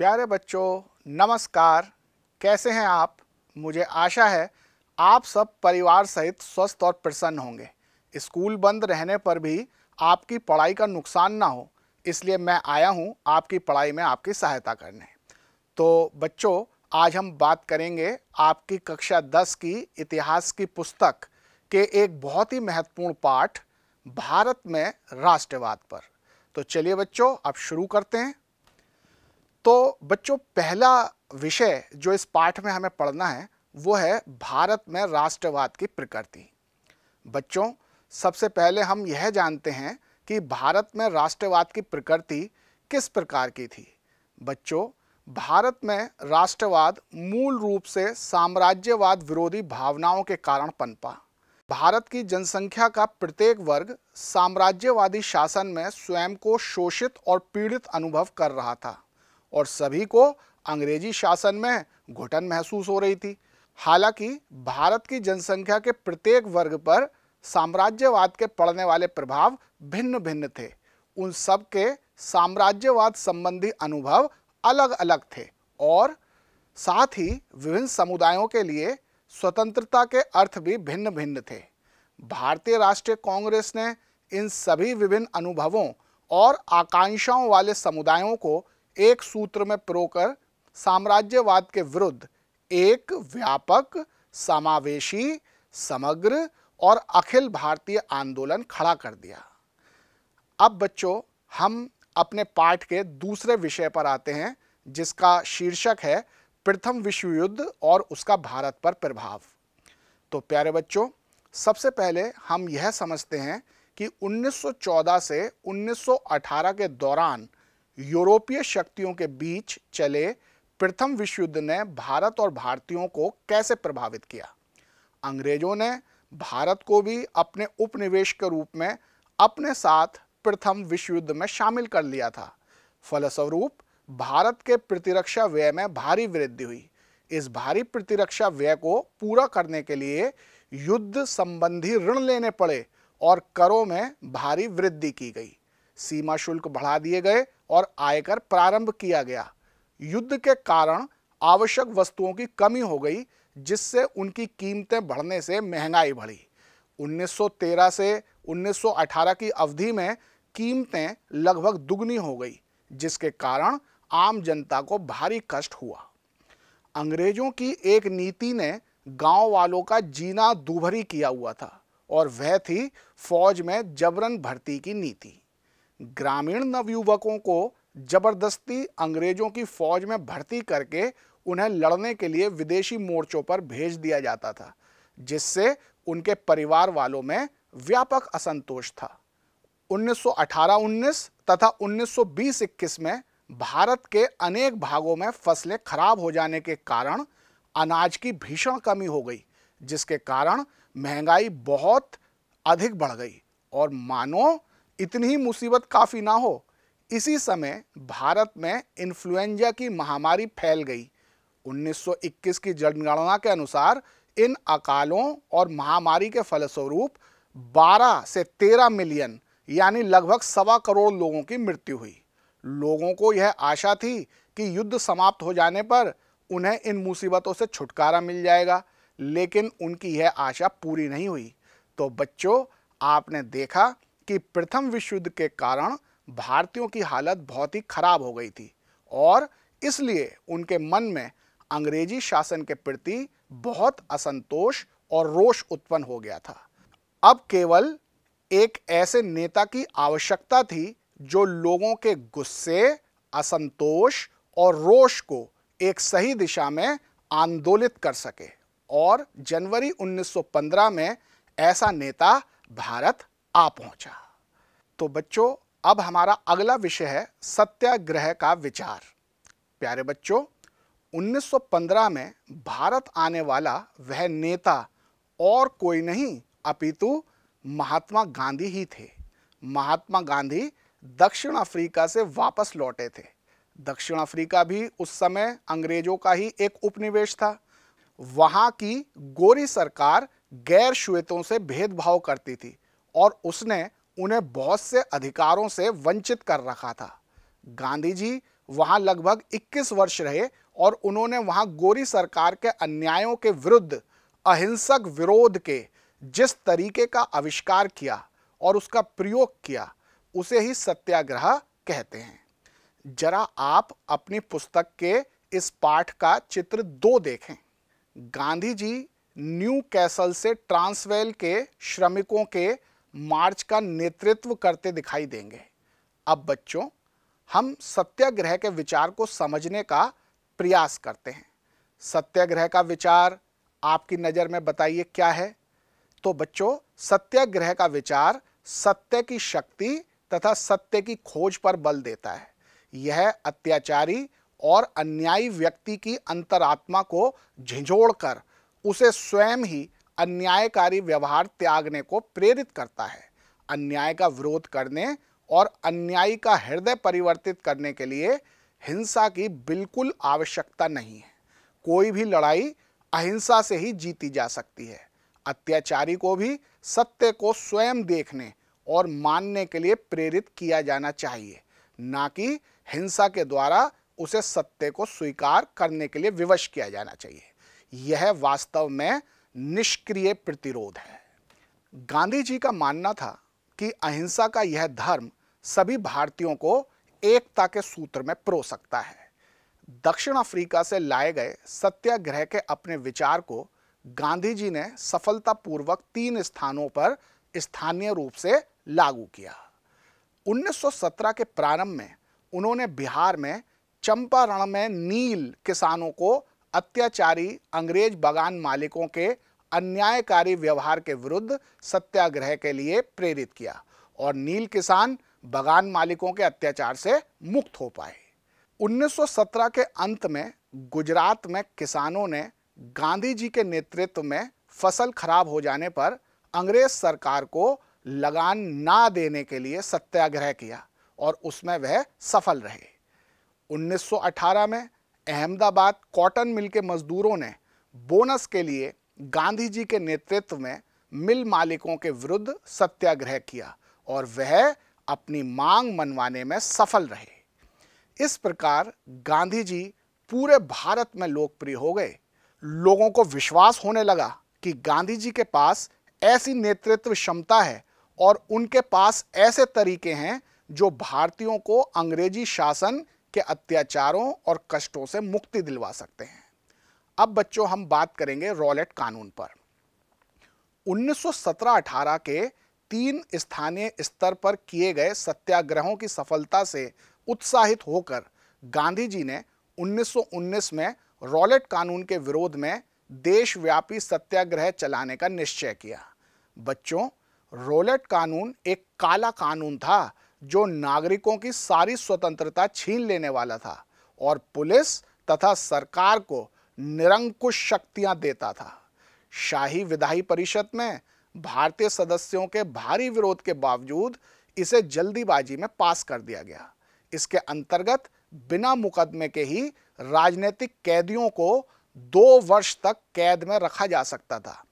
प्यारे बच्चों नमस्कार कैसे हैं आप मुझे आशा है आप सब परिवार सहित स्वस्थ और प्रसन्न होंगे स्कूल बंद रहने पर भी आपकी पढ़ाई का नुकसान ना हो इसलिए मैं आया हूं आपकी पढ़ाई में आपकी सहायता करने तो बच्चों आज हम बात करेंगे आपकी कक्षा 10 की इतिहास की पुस्तक के एक बहुत ही महत्वपूर्ण पाठ भारत में राष्ट्रवाद पर तो चलिए बच्चों अब शुरू करते हैं तो बच्चों पहला विषय जो इस पाठ में हमें पढ़ना है वो है भारत में राष्ट्रवाद की प्रकृति बच्चों सबसे पहले हम यह जानते हैं कि भारत में राष्ट्रवाद की प्रकृति किस प्रकार की थी बच्चों भारत में राष्ट्रवाद मूल रूप से साम्राज्यवाद विरोधी भावनाओं के कारण पनपा भारत की जनसंख्या का प्रत्येक वर्ग साम्राज्यवादी शासन में स्वयं को शोषित और पीड़ित अनुभव कर रहा था और सभी को अंग्रेजी शासन में घुटन महसूस हो रही थी हालांकि भारत की जनसंख्या के प्रत्येक वर्ग पर साम्राज्यवाद के पड़ने वाले प्रभाव भिन्न भिन्न थे उन सब के साम्राज्यवाद संबंधी अनुभव अलग अलग थे और साथ ही विभिन्न समुदायों के लिए स्वतंत्रता के अर्थ भी भिन्न भिन्न थे भारतीय राष्ट्रीय कांग्रेस ने इन सभी विभिन्न अनुभवों और आकांक्षाओं वाले समुदायों को एक सूत्र में प्रोकर साम्राज्यवाद के विरुद्ध एक व्यापक समावेशी समग्र और अखिल भारतीय आंदोलन खड़ा कर दिया अब बच्चों हम अपने पाठ के दूसरे विषय पर आते हैं जिसका शीर्षक है प्रथम विश्व युद्ध और उसका भारत पर प्रभाव तो प्यारे बच्चों सबसे पहले हम यह समझते हैं कि 1914 से 1918 के दौरान यूरोपीय शक्तियों के बीच चले प्रथम विश्व युद्ध ने भारत और भारतीयों को कैसे प्रभावित किया अंग्रेजों ने भारत को भी अपने उपनिवेश के रूप में अपने साथ प्रथम विश्व युद्ध में शामिल कर लिया था फलस्वरूप भारत के प्रतिरक्षा व्यय में भारी वृद्धि हुई इस भारी प्रतिरक्षा व्यय को पूरा करने के लिए युद्ध संबंधी ऋण लेने पड़े और करों में भारी वृद्धि की गई सीमा शुल्क बढ़ा दिए गए और आयकर प्रारंभ किया गया युद्ध के कारण आवश्यक वस्तुओं की कमी हो गई जिससे उनकी कीमतें बढ़ने से महंगाई बढ़ी 1913 से 1918 की अवधि में कीमतें लगभग दुगनी हो गई जिसके कारण आम जनता को भारी कष्ट हुआ अंग्रेजों की एक नीति ने गांव वालों का जीना दुभरी किया हुआ था और वह थी फौज में जबरन भर्ती की नीति ग्रामीण नवयुवकों को जबरदस्ती अंग्रेजों की फौज में भर्ती करके उन्हें लड़ने के लिए विदेशी मोर्चों पर भेज दिया जाता था जिससे उनके परिवार वालों में व्यापक असंतोष था 1918-19 तथा 1920-21 में भारत के अनेक भागों में फसलें खराब हो जाने के कारण अनाज की भीषण कमी हो गई जिसके कारण महंगाई बहुत अधिक बढ़ गई और मानो इतनी ही मुसीबत काफ़ी ना हो इसी समय भारत में इन्फ्लुएंजा की महामारी फैल गई 1921 की जनगणना के अनुसार इन अकालों और महामारी के फलस्वरूप 12 से 13 मिलियन यानी लगभग सवा करोड़ लोगों की मृत्यु हुई लोगों को यह आशा थी कि युद्ध समाप्त हो जाने पर उन्हें इन मुसीबतों से छुटकारा मिल जाएगा लेकिन उनकी यह आशा पूरी नहीं हुई तो बच्चों आपने देखा कि प्रथम विश्व युद्ध के कारण भारतीयों की हालत बहुत ही खराब हो गई थी और इसलिए उनके मन में अंग्रेजी शासन के प्रति बहुत असंतोष और रोष उत्पन्न हो गया था अब केवल एक ऐसे नेता की आवश्यकता थी जो लोगों के गुस्से असंतोष और रोष को एक सही दिशा में आंदोलित कर सके और जनवरी 1915 में ऐसा नेता भारत आ पहुंचा तो बच्चों अब हमारा अगला विषय है सत्याग्रह का विचार प्यारे बच्चों 1915 में भारत आने वाला वह नेता और कोई नहीं अपितु महात्मा गांधी ही थे महात्मा गांधी दक्षिण अफ्रीका से वापस लौटे थे दक्षिण अफ्रीका भी उस समय अंग्रेजों का ही एक उपनिवेश था वहां की गोरी सरकार गैर श्वेतों से भेदभाव करती थी और उसने उन्हें बहुत से अधिकारों से वंचित कर रखा था गांधी जी वहां लगभग 21 वर्ष रहे और उन्होंने वहां गोरी सरकार के अन्यायों के विरुद्ध अहिंसक विरोध के जिस तरीके का आविष्कार किया और उसका प्रयोग किया उसे ही सत्याग्रह कहते हैं जरा आप अपनी पुस्तक के इस पाठ का चित्र दो देखें गांधी जी न्यू कैसल से ट्रांसवेल के श्रमिकों के मार्च का नेतृत्व करते दिखाई देंगे अब बच्चों हम सत्याग्रह के विचार को समझने का प्रयास करते हैं सत्याग्रह का विचार आपकी नज़र में बताइए क्या है तो बच्चों सत्याग्रह का विचार सत्य की शक्ति तथा सत्य की खोज पर बल देता है यह अत्याचारी और अन्यायी व्यक्ति की अंतरात्मा को झिझोड़कर उसे स्वयं ही अन्यायकारी व्यवहार त्यागने को प्रेरित करता है अन्याय का विरोध करने और अन्यायी का हृदय परिवर्तित करने के लिए हिंसा की बिल्कुल आवश्यकता नहीं है कोई भी लड़ाई अहिंसा से ही जीती जा सकती है अत्याचारी को भी सत्य को स्वयं देखने और मानने के लिए प्रेरित किया जाना चाहिए ना कि हिंसा के द्वारा उसे सत्य को स्वीकार करने के लिए विवश किया जाना चाहिए यह वास्तव में निष्क्रिय प्रतिरोध है गांधी जी का मानना था कि अहिंसा का यह धर्म सभी भारतीयों को एकता के सूत्र में परो सकता है दक्षिण अफ्रीका से लाए गए सत्याग्रह के अपने विचार को गांधी जी ने सफलतापूर्वक तीन स्थानों पर स्थानीय रूप से लागू किया 1917 के प्रारंभ में उन्होंने बिहार में चंपारण में नील किसानों को अत्याचारी अंग्रेज बागान मालिकों के अन्यायकारी व्यवहार के विरुद्ध सत्याग्रह के लिए प्रेरित किया और नील किसान बागान मालिकों के अत्याचार से मुक्त हो पाए 1917 के अंत में गुजरात में किसानों ने गांधी जी के नेतृत्व में फसल खराब हो जाने पर अंग्रेज सरकार को लगान ना देने के लिए सत्याग्रह किया और उसमें वह सफल रहे 1918 में अहमदाबाद कॉटन मिल के मजदूरों ने बोनस के लिए गांधी जी के नेतृत्व में मिल मालिकों के विरुद्ध सत्याग्रह किया और वह अपनी मांग मनवाने में सफल रहे इस प्रकार गांधी जी पूरे भारत में लोकप्रिय हो गए लोगों को विश्वास होने लगा कि गांधी जी के पास ऐसी नेतृत्व क्षमता है और उनके पास ऐसे तरीके हैं जो भारतीयों को अंग्रेजी शासन के अत्याचारों और कष्टों से मुक्ति दिलवा सकते हैं अब बच्चों हम बात करेंगे रॉलेट कानून पर 1917-18 के तीन स्थानीय स्तर पर किए गए सत्याग्रहों की सफलता से उत्साहित होकर गांधी जी ने 1919 में रॉलेट कानून के विरोध में देशव्यापी सत्याग्रह चलाने का निश्चय किया बच्चों रॉलेट कानून एक काला कानून था जो नागरिकों की सारी स्वतंत्रता छीन लेने वाला था और पुलिस तथा सरकार को निरंकुश शक्तियां देता था शाही विधायी परिषद में भारतीय सदस्यों के भारी विरोध के बावजूद इसे जल्दीबाजी में पास कर दिया गया इसके अंतर्गत बिना मुकदमे के ही राजनीतिक कैदियों को दो वर्ष तक कैद में रखा जा सकता था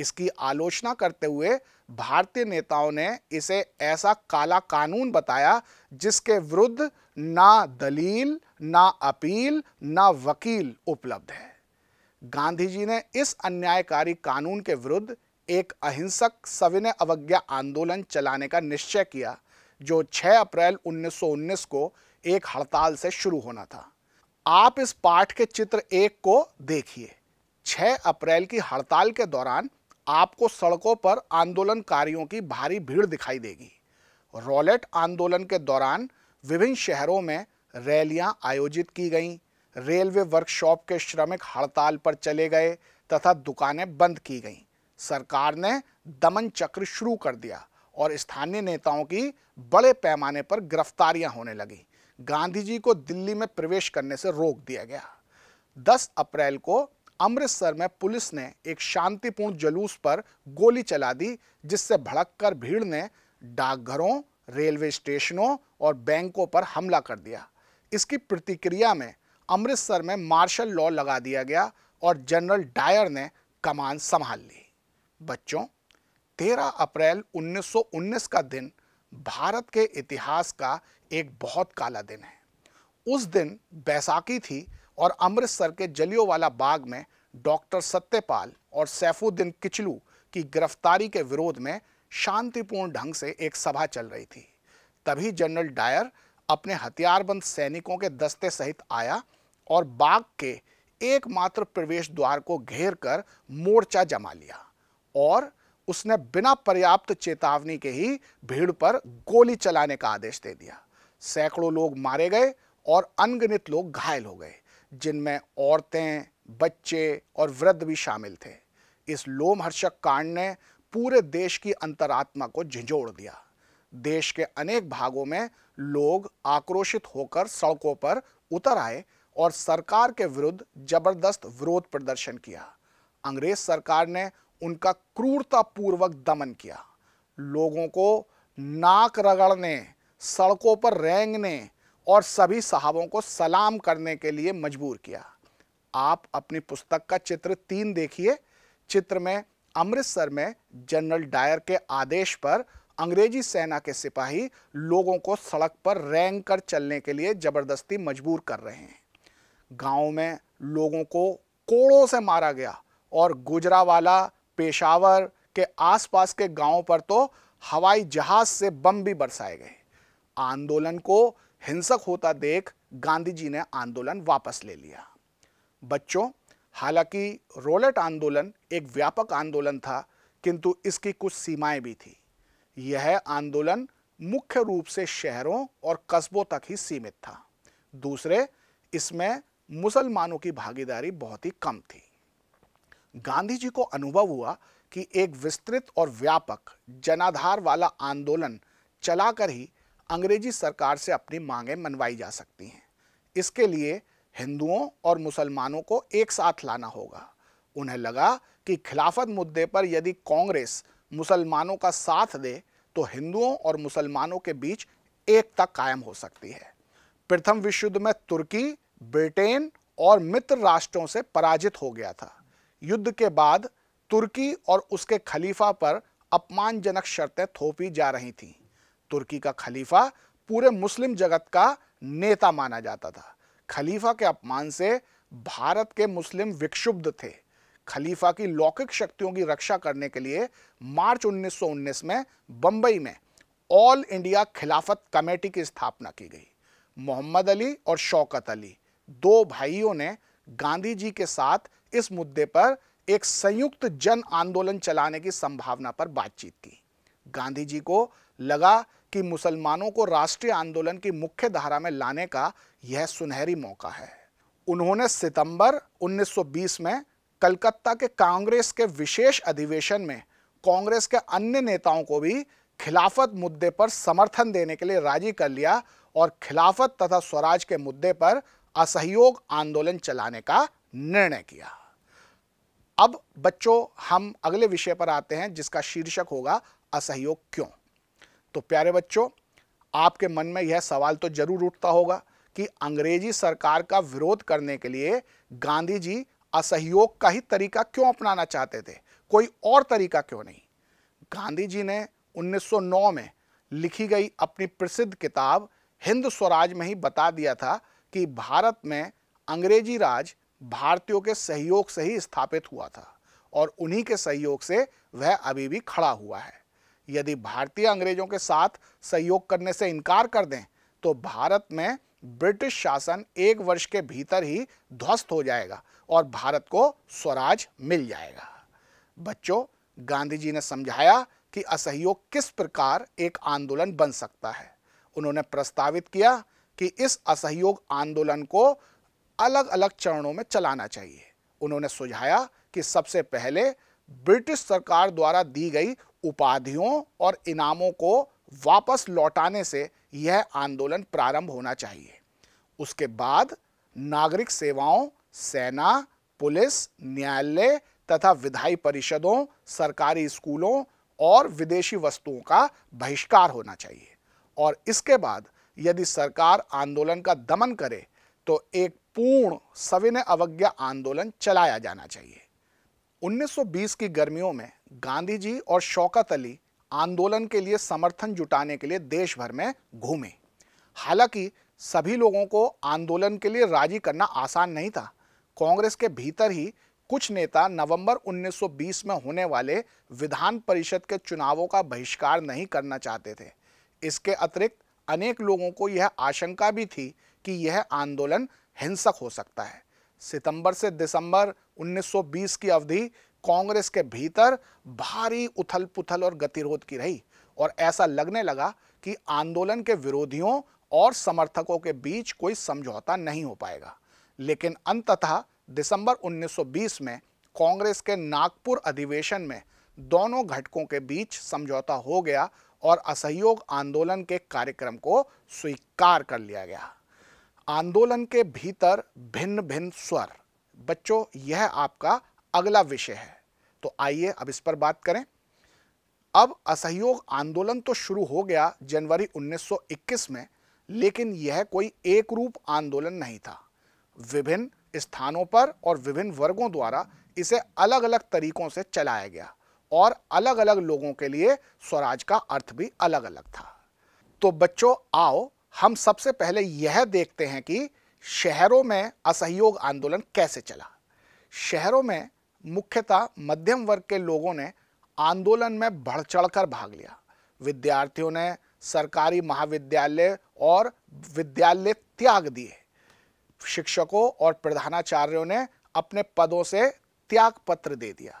इसकी आलोचना करते हुए भारतीय नेताओं ने इसे ऐसा काला कानून बताया जिसके विरुद्ध ना दलील ना अपील ना वकील उपलब्ध है गांधी जी ने इस अन्यायकारी कानून के विरुद्ध एक अहिंसक सविनय अवज्ञा आंदोलन चलाने का निश्चय किया जो 6 अप्रैल 1919 को एक हड़ताल से शुरू होना था आप इस पाठ के चित्र एक को देखिए 6 अप्रैल की हड़ताल के दौरान आपको सड़कों पर आंदोलनकारियों की भारी भीड़ दिखाई देगी रॉलेट आंदोलन के दौरान विभिन्न शहरों में रैलियां आयोजित की गईं रेलवे वर्कशॉप के श्रमिक हड़ताल पर चले गए तथा दुकानें बंद की गईं सरकार ने दमन चक्र शुरू कर दिया और स्थानीय नेताओं की बड़े पैमाने पर गिरफ्तारियां होने लगीं गांधी जी को दिल्ली में प्रवेश करने से रोक दिया गया 10 अप्रैल को अमृतसर में पुलिस ने एक शांतिपूर्ण जुलूस पर गोली चला दी जिससे भड़ककर भीड़ ने डाकघरों रेलवे स्टेशनों और बैंकों पर हमला कर दिया इसकी प्रतिक्रिया में अमृतसर में मार्शल लॉ लगा दिया गया और जनरल डायर ने कमान संभाल ली बच्चों 13 अप्रैल 1919 का दिन भारत के इतिहास का एक बहुत काला दिन है उस दिन बैसाखी थी और अमृतसर के जलियोवाला बाग में डॉक्टर सत्यपाल और सैफुद्दीन किचलू की गिरफ्तारी के विरोध में शांतिपूर्ण ढंग से एक सभा चल रही थी तभी जनरल डायर अपने हथियारबंद सैनिकों के दस्ते सहित आया और बाग के एकमात्र प्रवेश द्वार को घेर कर मोर्चा जमा लिया और उसने बिना पर्याप्त चेतावनी के ही भीड़ पर गोली चलाने का आदेश दे दिया सैकड़ों लोग मारे गए और अनगिनत लोग घायल हो गए जिनमें औरतें बच्चे और वृद्ध भी शामिल थे इस लोमहर्षक कांड ने पूरे देश की अंतरात्मा को झिझोड़ दिया देश के अनेक भागों में लोग आक्रोशित होकर सड़कों पर उतर आए और सरकार के विरुद्ध जबरदस्त विरोध प्रदर्शन किया अंग्रेज सरकार ने उनका क्रूरतापूर्वक दमन किया लोगों को नाक रगड़ने सड़कों पर रेंगने और सभी साहबों को सलाम करने के लिए मजबूर किया आप अपनी पुस्तक का चित्र तीन देखिए चित्र में अमृतसर में जनरल डायर के आदेश पर अंग्रेजी सेना के सिपाही लोगों को सड़क पर रेंग कर चलने के लिए ज़बरदस्ती मजबूर कर रहे हैं गांव में लोगों को कोड़ों से मारा गया और गुजरावाला पेशावर के आसपास के गांवों पर तो हवाई जहाज से बम भी बरसाए गए आंदोलन को हिंसक होता देख गांधी जी ने आंदोलन वापस ले लिया बच्चों हालांकि रोलेट आंदोलन एक व्यापक आंदोलन था किंतु इसकी कुछ सीमाएं भी थी यह आंदोलन मुख्य रूप से शहरों और कस्बों तक ही सीमित था दूसरे इसमें मुसलमानों की भागीदारी बहुत ही कम थी गांधी जी को अनुभव हुआ कि एक विस्तृत और व्यापक जनाधार वाला आंदोलन चलाकर ही अंग्रेजी सरकार से अपनी मांगें मनवाई जा सकती हैं इसके लिए हिंदुओं और मुसलमानों को एक साथ लाना होगा उन्हें लगा कि खिलाफत मुद्दे पर यदि कांग्रेस मुसलमानों का साथ दे तो हिंदुओं और मुसलमानों के बीच एकता कायम हो सकती है प्रथम विश्व युद्ध में तुर्की ब्रिटेन और मित्र राष्ट्रों से पराजित हो गया था युद्ध के बाद तुर्की और उसके खलीफा पर अपमानजनक शर्तें थोपी जा रही थीं तुर्की का खलीफा पूरे मुस्लिम जगत का नेता माना जाता था खलीफा के अपमान से भारत के मुस्लिम विक्षुब्ध थे खलीफा की लौकिक शक्तियों की रक्षा करने के लिए मार्च 1919 में बंबई में ऑल इंडिया खिलाफत कमेटी की स्थापना की गई मोहम्मद अली और शौकत अली दो भाइयों ने गांधी जी के साथ इस मुद्दे पर एक संयुक्त जन आंदोलन चलाने की संभावना पर बातचीत की गांधी जी को लगा कि मुसलमानों को राष्ट्रीय आंदोलन की मुख्य धारा में लाने का यह सुनहरी मौका है उन्होंने सितंबर 1920 में कलकत्ता के कांग्रेस के विशेष अधिवेशन में कांग्रेस के अन्य नेताओं को भी खिलाफत मुद्दे पर समर्थन देने के लिए राजी कर लिया और खिलाफत तथा स्वराज के मुद्दे पर असहयोग आंदोलन चलाने का निर्णय किया अब बच्चों हम अगले विषय पर आते हैं जिसका शीर्षक होगा असहयोग क्यों तो प्यारे बच्चों आपके मन में यह सवाल तो जरूर उठता होगा कि अंग्रेजी सरकार का विरोध करने के लिए गांधी जी असहयोग का ही तरीका क्यों अपनाना चाहते थे कोई और तरीका क्यों नहीं गांधी जी ने 1909 में लिखी गई अपनी प्रसिद्ध किताब हिंद स्वराज में ही बता दिया था कि भारत में अंग्रेजी राज भारतीयों के सहयोग से ही स्थापित हुआ था और उन्हीं के सहयोग से वह अभी भी खड़ा हुआ है यदि भारतीय अंग्रेजों के साथ सहयोग करने से इनकार कर दें तो भारत में ब्रिटिश शासन एक वर्ष के भीतर ही ध्वस्त हो जाएगा और भारत को स्वराज मिल जाएगा बच्चों गांधी जी ने समझाया कि असहयोग किस प्रकार एक आंदोलन बन सकता है उन्होंने प्रस्तावित किया कि इस असहयोग आंदोलन को अलग अलग चरणों में चलाना चाहिए उन्होंने सुझाया कि सबसे पहले ब्रिटिश सरकार द्वारा दी गई उपाधियों और इनामों को वापस लौटाने से यह आंदोलन प्रारंभ होना चाहिए उसके बाद नागरिक सेवाओं सेना पुलिस न्यायालय तथा विधायी परिषदों सरकारी स्कूलों और विदेशी वस्तुओं का बहिष्कार होना चाहिए और इसके बाद यदि सरकार आंदोलन का दमन करे तो एक पूर्ण सविनय अवज्ञा आंदोलन चलाया जाना चाहिए 1920 की गर्मियों में गांधी जी और शौकत अली आंदोलन के लिए समर्थन जुटाने के लिए देश भर में घूमे हालांकि सभी लोगों को आंदोलन के लिए राजी करना आसान नहीं था कांग्रेस के भीतर ही कुछ नेता नवंबर 1920 में होने वाले विधान परिषद के चुनावों का बहिष्कार नहीं करना चाहते थे इसके अतिरिक्त अनेक लोगों को यह आशंका भी थी कि यह आंदोलन हिंसक हो सकता है सितंबर से दिसंबर 1920 की अवधि कांग्रेस के भीतर भारी उथल पुथल और गतिरोध की रही और ऐसा लगने लगा कि आंदोलन के विरोधियों और समर्थकों के बीच कोई समझौता नहीं हो पाएगा लेकिन अंततः दिसंबर 1920 में कांग्रेस के नागपुर अधिवेशन में दोनों घटकों के बीच समझौता हो गया और असहयोग आंदोलन के कार्यक्रम को स्वीकार कर लिया गया आंदोलन के भीतर भिन्न भिन्न स्वर बच्चों यह आपका अगला विषय है तो आइए अब इस पर बात करें अब असहयोग आंदोलन तो शुरू हो गया जनवरी 1921 में लेकिन यह कोई एक रूप आंदोलन नहीं था विभिन्न स्थानों पर और विभिन्न वर्गों द्वारा इसे अलग अलग तरीकों से चलाया गया और अलग अलग लोगों के लिए स्वराज का अर्थ भी अलग अलग था तो बच्चों आओ हम सबसे पहले यह देखते हैं कि शहरों में असहयोग आंदोलन कैसे चला शहरों में मुख्यतः मध्यम वर्ग के लोगों ने आंदोलन में बढ़ चढ़कर भाग लिया विद्यार्थियों ने सरकारी महाविद्यालय और विद्यालय त्याग दिए शिक्षकों और प्रधानाचार्यों ने अपने पदों से त्याग पत्र दे दिया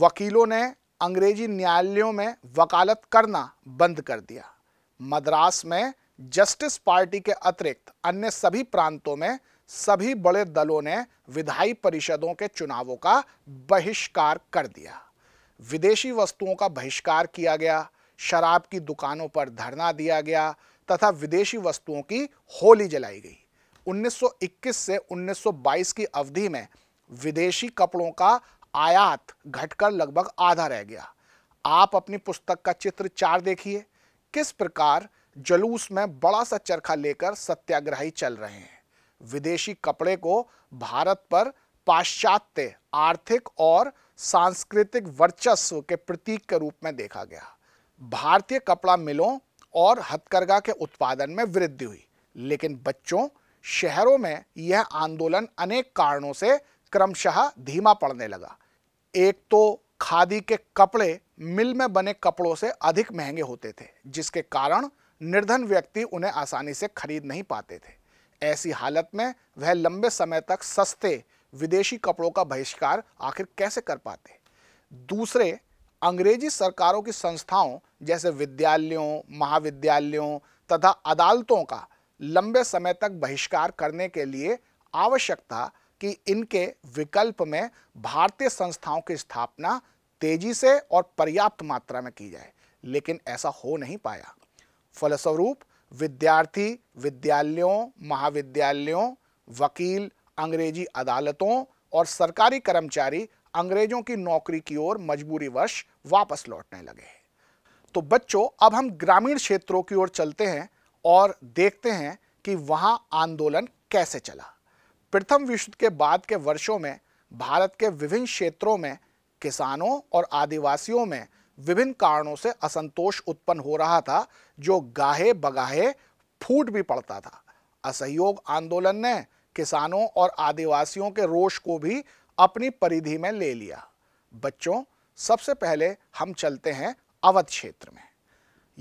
वकीलों ने अंग्रेजी न्यायालयों में वकालत करना बंद कर दिया मद्रास में जस्टिस पार्टी के अतिरिक्त अन्य सभी प्रांतों में सभी बड़े दलों ने विधायी परिषदों के चुनावों का बहिष्कार कर दिया विदेशी वस्तुओं का बहिष्कार किया गया शराब की दुकानों पर धरना दिया गया तथा विदेशी वस्तुओं की होली जलाई गई 1921 से 1922 की अवधि में विदेशी कपड़ों का आयात घटकर लगभग आधा रह गया आप अपनी पुस्तक का चित्र चार देखिए किस प्रकार जलूस में बड़ा सा चरखा लेकर सत्याग्रही चल रहे हैं विदेशी कपड़े को भारत पर पाश्चात्य आर्थिक और सांस्कृतिक वर्चस्व के प्रतीक के रूप में देखा गया भारतीय कपड़ा मिलों और हथकरघा के उत्पादन में वृद्धि हुई लेकिन बच्चों शहरों में यह आंदोलन अनेक कारणों से क्रमशः धीमा पड़ने लगा एक तो खादी के कपड़े मिल में बने कपड़ों से अधिक महंगे होते थे जिसके कारण निर्धन व्यक्ति उन्हें आसानी से खरीद नहीं पाते थे ऐसी हालत में वह लंबे समय तक सस्ते विदेशी कपड़ों का बहिष्कार आखिर कैसे कर पाते दूसरे अंग्रेजी सरकारों की संस्थाओं जैसे विद्यालयों महाविद्यालयों तथा अदालतों का लंबे समय तक बहिष्कार करने के लिए आवश्यकता कि इनके विकल्प में भारतीय संस्थाओं की स्थापना तेजी से और पर्याप्त मात्रा में की जाए लेकिन ऐसा हो नहीं पाया फलस्वरूप विद्यार्थी विद्यालयों महाविद्यालयों वकील अंग्रेजी अदालतों और सरकारी कर्मचारी अंग्रेजों की नौकरी की ओर मजबूरीवश वापस लौटने लगे तो बच्चों अब हम ग्रामीण क्षेत्रों की ओर चलते हैं और देखते हैं कि वहां आंदोलन कैसे चला प्रथम विश्व के बाद के वर्षों में भारत के विभिन्न क्षेत्रों में किसानों और आदिवासियों में विभिन्न कारणों से असंतोष उत्पन्न हो रहा था जो गाहे बगाहे फूट भी पड़ता था असहयोग आंदोलन ने किसानों और आदिवासियों के रोष को भी अपनी परिधि में ले लिया बच्चों सबसे पहले हम चलते हैं अवध क्षेत्र में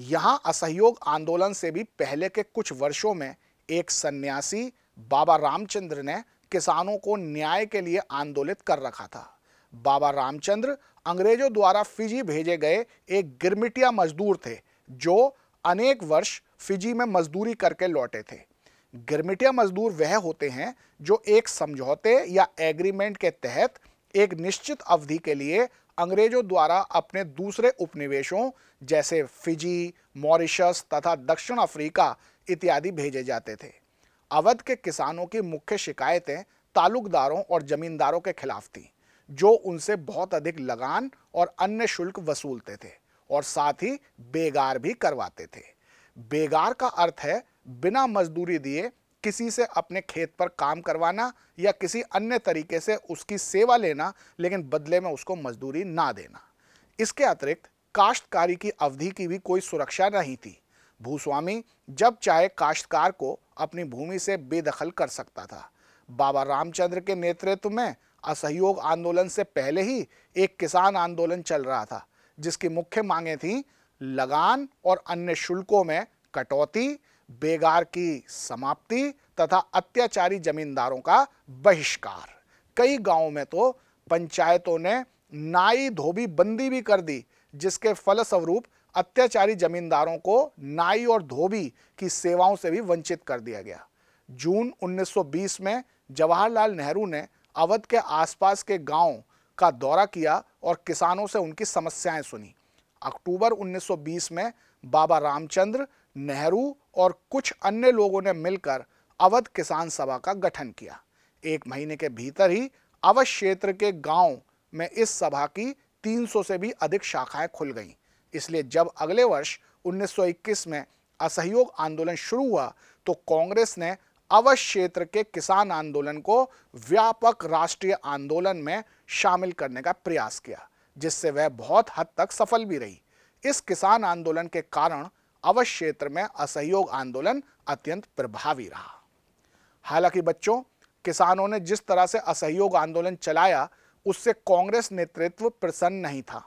यहाँ असहयोग आंदोलन से भी पहले के कुछ वर्षों में एक सन्यासी बाबा रामचंद्र ने किसानों को न्याय के लिए आंदोलित कर रखा था बाबा रामचंद्र अंग्रेजों द्वारा फिजी भेजे गए एक गिरमिटिया मजदूर थे जो अनेक वर्ष फिजी में मजदूरी करके लौटे थे गिरमिटिया मजदूर वह होते हैं जो एक समझौते या एग्रीमेंट के तहत एक निश्चित अवधि के लिए अंग्रेजों द्वारा अपने दूसरे उपनिवेशों जैसे फिजी मॉरिशस तथा दक्षिण अफ्रीका इत्यादि भेजे जाते थे अवध के किसानों की मुख्य शिकायतें तालुकदारों और जमींदारों के खिलाफ थीं जो उनसे बहुत अधिक लगान और अन्य शुल्क वसूलते थे और साथ ही बेगार भी करवाते थे बेगार का अर्थ है बिना मजदूरी दिए किसी से अपने खेत पर काम करवाना या किसी अन्य तरीके से उसकी सेवा लेना लेकिन बदले में उसको मजदूरी ना देना इसके अतिरिक्त काश्तकारी की अवधि की भी कोई सुरक्षा नहीं थी भूस्वामी जब चाहे काश्तकार को अपनी भूमि से बेदखल कर सकता था बाबा रामचंद्र के नेतृत्व में असहयोग आंदोलन से पहले ही एक किसान आंदोलन चल रहा था जिसकी मुख्य मांगे थीं लगान और अन्य शुल्कों में कटौती बेगार की समाप्ति तथा अत्याचारी जमींदारों का बहिष्कार कई गांवों में तो पंचायतों ने नाई धोबी बंदी भी कर दी जिसके फलस्वरूप अत्याचारी जमींदारों को नाई और धोबी की सेवाओं से भी वंचित कर दिया गया जून 1920 में जवाहरलाल नेहरू ने अवध के आसपास के गांव का दौरा किया और किसानों से उनकी समस्याएं सुनी अक्टूबर 1920 में बाबा रामचंद्र नेहरू और कुछ अन्य लोगों ने मिलकर अवध किसान सभा का गठन किया एक महीने के भीतर ही अवध क्षेत्र के गांव में इस सभा की 300 से भी अधिक शाखाएं खुल गईं इसलिए जब अगले वर्ष 1921 में असहयोग आंदोलन शुरू हुआ तो कांग्रेस ने अवश्य क्षेत्र के किसान आंदोलन को व्यापक राष्ट्रीय आंदोलन में शामिल करने का प्रयास किया जिससे वह बहुत हद तक सफल भी रही इस किसान आंदोलन के कारण अवश्य क्षेत्र में असहयोग आंदोलन अत्यंत प्रभावी रहा हालांकि बच्चों किसानों ने जिस तरह से असहयोग आंदोलन चलाया उससे कांग्रेस नेतृत्व प्रसन्न नहीं था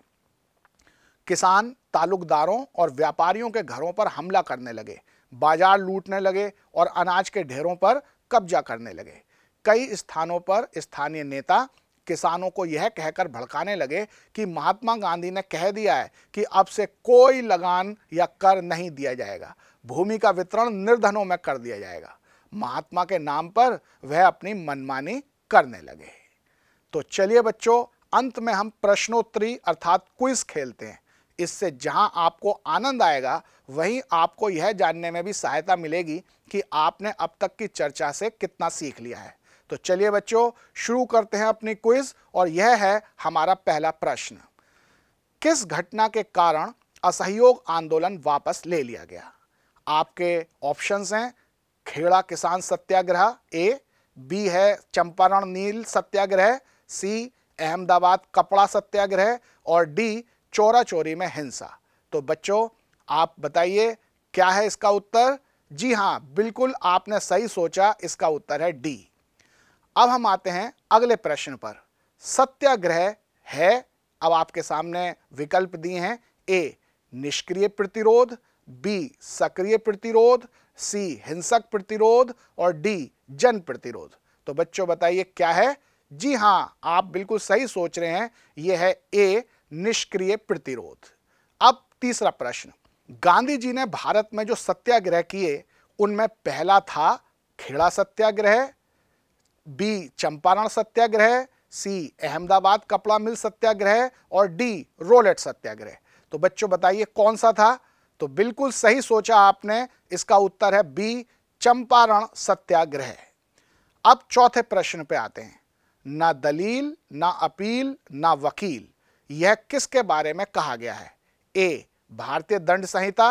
किसान तालुकदारों और व्यापारियों के घरों पर हमला करने लगे बाजार लूटने लगे और अनाज के ढेरों पर कब्जा करने लगे कई स्थानों पर स्थानीय नेता किसानों को यह कहकर भड़काने लगे कि महात्मा गांधी ने कह दिया है कि अब से कोई लगान या कर नहीं दिया जाएगा भूमि का वितरण निर्धनों में कर दिया जाएगा महात्मा के नाम पर वह अपनी मनमानी करने लगे तो चलिए बच्चों अंत में हम प्रश्नोत्तरी अर्थात क्विज खेलते हैं इससे जहां आपको आनंद आएगा वहीं आपको यह जानने में भी सहायता मिलेगी कि आपने अब तक की चर्चा से कितना सीख लिया है तो चलिए बच्चों शुरू करते हैं अपनी क्विज और यह है हमारा पहला प्रश्न किस घटना के कारण असहयोग आंदोलन वापस ले लिया गया आपके ऑप्शंस हैं खेड़ा किसान सत्याग्रह ए बी है चंपारण नील सत्याग्रह सी अहमदाबाद कपड़ा सत्याग्रह और डी चोरा चोरी में हिंसा तो बच्चों आप बताइए क्या है इसका उत्तर जी हाँ बिल्कुल आपने सही सोचा इसका उत्तर है डी अब हम आते हैं अगले प्रश्न पर सत्याग्रह है अब आपके सामने विकल्प दिए हैं ए निष्क्रिय प्रतिरोध बी सक्रिय प्रतिरोध सी हिंसक प्रतिरोध और डी जन प्रतिरोध तो बच्चों बताइए क्या है जी हाँ आप बिल्कुल सही सोच रहे हैं यह है ए निष्क्रिय प्रतिरोध अब तीसरा प्रश्न गांधी जी ने भारत में जो सत्याग्रह किए उनमें पहला था खेड़ा सत्याग्रह बी चंपारण सत्याग्रह सी अहमदाबाद कपड़ा मिल सत्याग्रह और डी रोलेट सत्याग्रह तो बच्चों बताइए कौन सा था तो बिल्कुल सही सोचा आपने इसका उत्तर है बी चंपारण सत्याग्रह अब चौथे प्रश्न पे आते हैं ना दलील ना अपील ना वकील यह किसके बारे में कहा गया है ए भारतीय दंड संहिता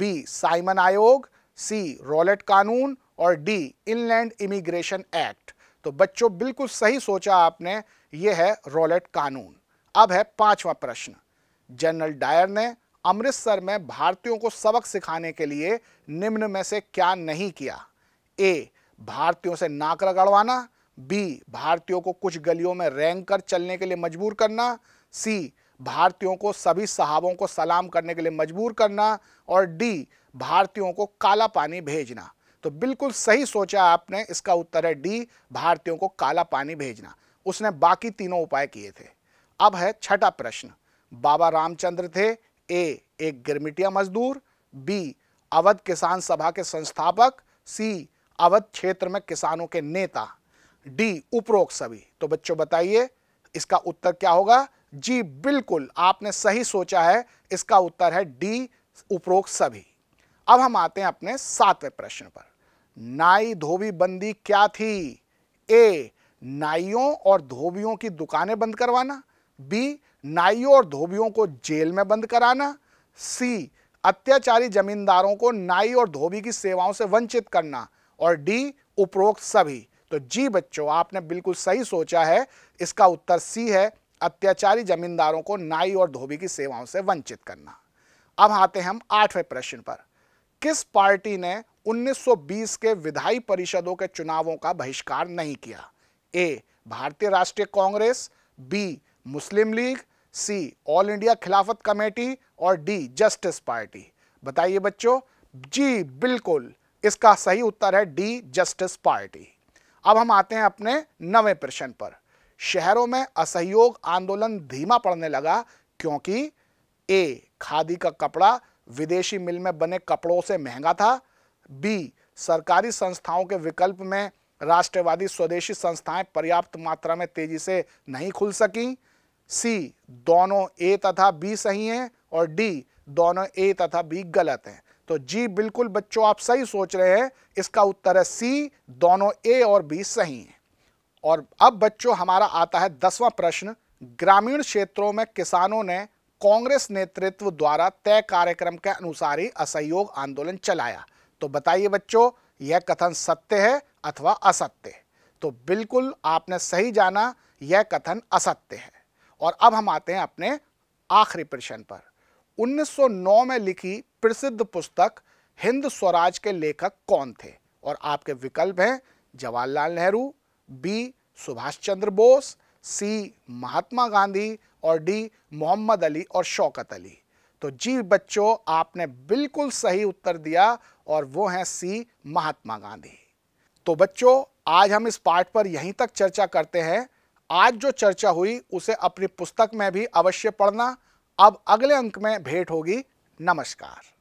बी साइमन आयोग सी रॉलेट कानून और डी इनलैंड इमिग्रेशन एक्ट तो बच्चों बिल्कुल सही सोचा आपने यह है रॉलेट कानून अब है पांचवा प्रश्न जनरल डायर ने अमृतसर में भारतीयों को सबक सिखाने के लिए निम्न में से क्या नहीं किया ए भारतीयों से नाक रगड़वाना बी भारतीयों को कुछ गलियों में रैंक कर चलने के लिए मजबूर करना सी भारतीयों को सभी सहाबों को सलाम करने के लिए मजबूर करना और डी भारतीयों को काला पानी भेजना तो बिल्कुल सही सोचा आपने इसका उत्तर है डी भारतीयों को काला पानी भेजना उसने बाकी तीनों उपाय किए थे अब है छठा प्रश्न बाबा रामचंद्र थे ए एक गिरमिटिया मजदूर बी अवध किसान सभा के संस्थापक सी अवध क्षेत्र में किसानों के नेता डी उपरोक्त सभी तो बच्चों बताइए इसका उत्तर क्या होगा जी बिल्कुल आपने सही सोचा है इसका उत्तर है डी उपरोक्त सभी अब हम आते हैं अपने सातवें प्रश्न पर नाई धोबी बंदी क्या थी ए नाइयों और धोबियों की दुकानें बंद करवाना बी नाइयों और धोबियों को जेल में बंद कराना सी अत्याचारी जमींदारों को नाई और धोबी की सेवाओं से वंचित करना और डी उपरोक्त सभी तो जी बच्चों आपने बिल्कुल सही सोचा है इसका उत्तर सी है अत्याचारी जमींदारों को नाई और धोबी की सेवाओं से वंचित करना अब आते हैं हम आठवें प्रश्न पर किस पार्टी ने 1920 के विधायी परिषदों के चुनावों का बहिष्कार नहीं किया A Bharatiya Rashtriya Congress B Muslim League C All India Khilafat Committee और डी जस्टिस पार्टी बताइए बच्चों जी बिल्कुल इसका सही उत्तर है डी जस्टिस पार्टी अब हम आते हैं अपने नवे प्रश्न पर शहरों में असहयोग आंदोलन धीमा पड़ने लगा क्योंकि ए खादी का कपड़ा विदेशी मिल में बने कपड़ों से महंगा था बी सरकारी संस्थाओं के विकल्प में राष्ट्रवादी स्वदेशी संस्थाएं पर्याप्त मात्रा में तेजी से नहीं खुल सकी सी दोनों ए तथा बी सही हैं और डी दोनों ए तथा बी गलत हैं तो जी बिल्कुल बच्चों आप सही सोच रहे हैं इसका उत्तर है सी दोनों ए और बी सही है और अब बच्चों हमारा आता है दसवां प्रश्न ग्रामीण क्षेत्रों में किसानों ने कांग्रेस नेतृत्व द्वारा तय कार्यक्रम के अनुसार ही असहयोग आंदोलन चलाया तो बताइए बच्चों यह कथन सत्य है अथवा असत्य तो बिल्कुल आपने सही जाना यह कथन असत्य है और अब हम आते हैं अपने आखिरी प्रश्न पर 1909 में लिखी प्रसिद्ध पुस्तक हिंद स्वराज के लेखक कौन थे और आपके विकल्प हैं जवाहरलाल नेहरू बी सुभाष चंद्र बोस सी महात्मा गांधी और डी मोहम्मद अली और शौकत अली तो जी बच्चों आपने बिल्कुल सही उत्तर दिया और वो हैं सी महात्मा गांधी तो बच्चों आज हम इस पाठ पर यहीं तक चर्चा करते हैं आज जो चर्चा हुई उसे अपनी पुस्तक में भी अवश्य पढ़ना अब अगले अंक में भेंट होगी नमस्कार